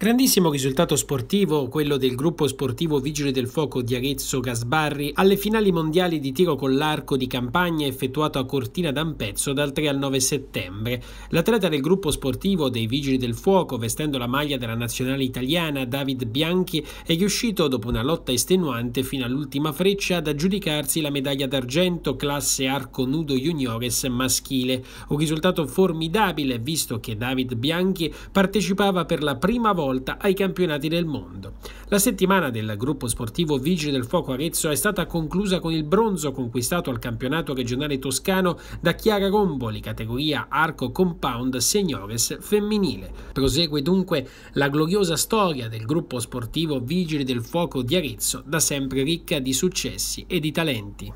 Grandissimo risultato sportivo quello del gruppo sportivo Vigili del Fuoco di Arezzo Gasbarri alle finali mondiali di tiro con l'arco di campagna effettuato a Cortina d'Ampezzo dal 3 al 9 settembre. L'atleta del gruppo sportivo dei Vigili del Fuoco, vestendo la maglia della nazionale italiana, David Bianchi, è riuscito, dopo una lotta estenuante fino all'ultima freccia, ad aggiudicarsi la medaglia d'argento classe arco nudo juniores maschile. Un risultato formidabile visto che David Bianchi partecipava per la prima volta volta ai campionati del mondo. La settimana del gruppo sportivo Vigili del Fuoco Arezzo è stata conclusa con il bronzo conquistato al campionato regionale toscano da Chiara Romboli, categoria Arco Compound Seniores Femminile. Prosegue dunque la gloriosa storia del gruppo sportivo Vigili del Fuoco di Arezzo, da sempre ricca di successi e di talenti.